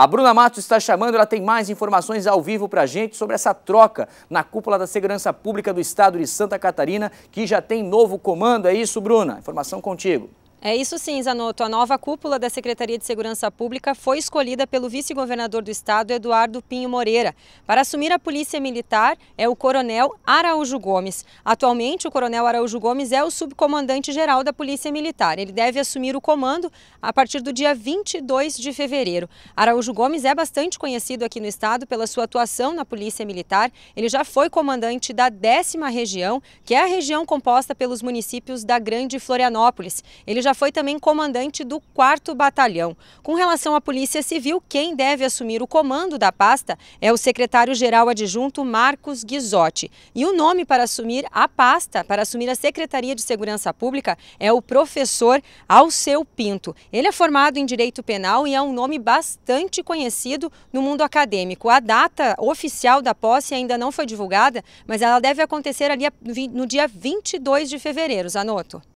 A Bruna Matos está chamando, ela tem mais informações ao vivo para a gente sobre essa troca na cúpula da Segurança Pública do Estado de Santa Catarina, que já tem novo comando. É isso, Bruna? Informação contigo. É isso sim, Zanotto. A nova cúpula da Secretaria de Segurança Pública foi escolhida pelo vice-governador do estado, Eduardo Pinho Moreira. Para assumir a Polícia Militar é o coronel Araújo Gomes. Atualmente, o coronel Araújo Gomes é o subcomandante-geral da Polícia Militar. Ele deve assumir o comando a partir do dia 22 de fevereiro. Araújo Gomes é bastante conhecido aqui no estado pela sua atuação na Polícia Militar. Ele já foi comandante da décima região, que é a região composta pelos municípios da Grande Florianópolis. Ele já já foi também comandante do 4 Batalhão. Com relação à Polícia Civil, quem deve assumir o comando da pasta é o secretário-geral adjunto Marcos Guizotti. E o nome para assumir a pasta, para assumir a Secretaria de Segurança Pública, é o professor Alceu Pinto. Ele é formado em Direito Penal e é um nome bastante conhecido no mundo acadêmico. A data oficial da posse ainda não foi divulgada, mas ela deve acontecer ali no dia 22 de fevereiro, Zanotto.